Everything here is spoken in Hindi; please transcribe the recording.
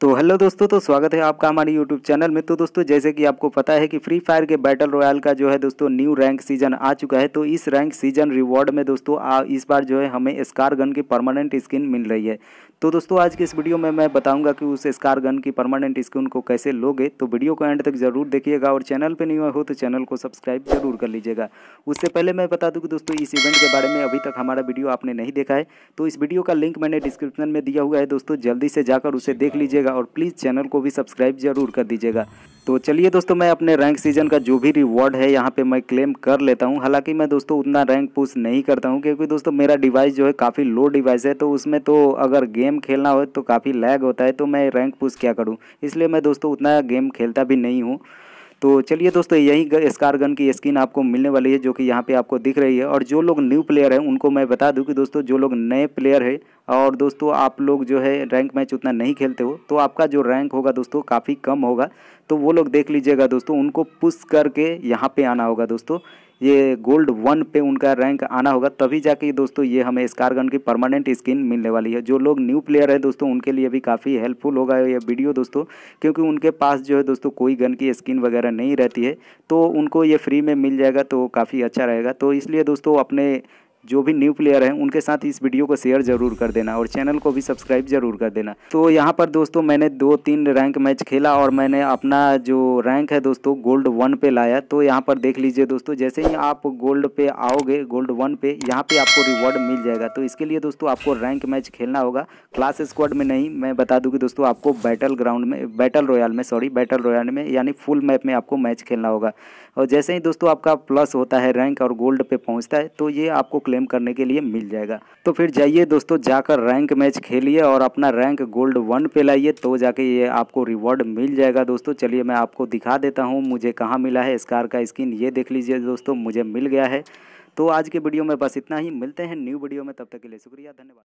तो हेलो दोस्तों तो स्वागत है आपका हमारे यूट्यूब चैनल में तो दोस्तों जैसे कि आपको पता है कि फ्री फायर के बैटल रॉयल का जो है दोस्तों न्यू रैंक सीजन आ चुका है तो इस रैंक सीजन रिवॉर्ड में दोस्तों आ, इस बार जो है हमें स्कार गन की परमानेंट स्किन मिल रही है तो दोस्तों आज की इस वीडियो में मैं बताऊंगा कि उस स्कार गन की परमानेंट स्किन को कैसे लोगे तो वीडियो को एंड तक जरूर देखिएगा और चैनल पर नहीं हो तो चैनल को सब्सक्राइब जरूर कर लीजिएगा उससे पहले मैं बता दूँ कि दोस्तों इस इवेंट के बारे में अभी तक हमारा वीडियो आपने नहीं देखा है तो इस वीडियो का लिंक मैंने डिस्क्रिप्शन में दिया हुआ है दोस्तों जल्दी से जाकर उसे देख लीजिएगा दीजिएगा और प्लीज़ चैनल को भी सब्सक्राइब ज़रूर कर दीजिएगा तो चलिए दोस्तों मैं अपने रैंक सीजन का जो भी रिवॉर्ड है यहाँ पे मैं क्लेम कर लेता हूँ हालांकि मैं दोस्तों उतना रैंक पुश नहीं करता हूँ क्योंकि दोस्तों मेरा डिवाइस जो है काफ़ी लो डिवाइस है तो उसमें तो अगर गेम खेलना हो तो काफ़ी लैग होता है तो मैं रैंक पुश क्या करूँ इसलिए मैं दोस्तों उतना गेम खेलता भी नहीं हूँ तो चलिए दोस्तों यही स्कार गन की स्किन आपको मिलने वाली है जो कि यहाँ पे आपको दिख रही है और जो लोग न्यू प्लेयर हैं उनको मैं बता दूँ कि दोस्तों जो लोग नए प्लेयर है और दोस्तों आप लोग जो है रैंक मैच उतना नहीं खेलते हो तो आपका जो रैंक होगा दोस्तों काफ़ी कम होगा तो वो लोग देख लीजिएगा दोस्तों उनको पुश करके यहाँ पर आना होगा दोस्तों ये गोल्ड वन पे उनका रैंक आना होगा तभी जाके दोस्तों ये हमें स्कार गन की परमानेंट स्किन मिलने वाली है जो लोग न्यू प्लेयर है दोस्तों उनके लिए भी काफ़ी हेल्पफुल होगा ये वीडियो दोस्तों क्योंकि उनके पास जो है दोस्तों कोई गन की स्किन वगैरह नहीं रहती है तो उनको ये फ्री में मिल जाएगा तो काफ़ी अच्छा रहेगा तो इसलिए दोस्तों अपने जो भी न्यू प्लेयर हैं उनके साथ इस वीडियो को शेयर जरूर कर देना और चैनल को भी सब्सक्राइब जरूर कर देना तो यहाँ पर दोस्तों मैंने दो तीन रैंक मैच खेला और मैंने अपना जो रैंक है दोस्तों गोल्ड वन पे लाया तो यहाँ पर देख लीजिए दोस्तों जैसे ही आप गोल्ड पे आओगे गोल्ड वन पे यहाँ पे आपको रिवॉर्ड मिल जाएगा तो इसके लिए दोस्तों आपको रैंक मैच खेलना होगा क्लास स्क्वाड में नहीं मैं बता दूँगी दोस्तों आपको बैटल ग्राउंड में बैटल रॉयल में सॉरी बैटल रॉयल में यानी फुल मैप में आपको मैच खेलना होगा और जैसे ही दोस्तों आपका प्लस होता है रैंक और गोल्ड पे पहुँचता है तो ये आपको क्लेम करने के लिए मिल जाएगा तो फिर जाइए दोस्तों जाकर रैंक मैच खेलिए और अपना रैंक गोल्ड वन पे लाइए तो जाके ये आपको रिवॉर्ड मिल जाएगा दोस्तों चलिए मैं आपको दिखा देता हूँ मुझे कहाँ मिला है स्कार का स्किन ये देख लीजिए दोस्तों मुझे मिल गया है तो आज के वीडियो में बस इतना ही मिलते हैं न्यू वीडियो में तब तक के लिए शुक्रिया धन्यवाद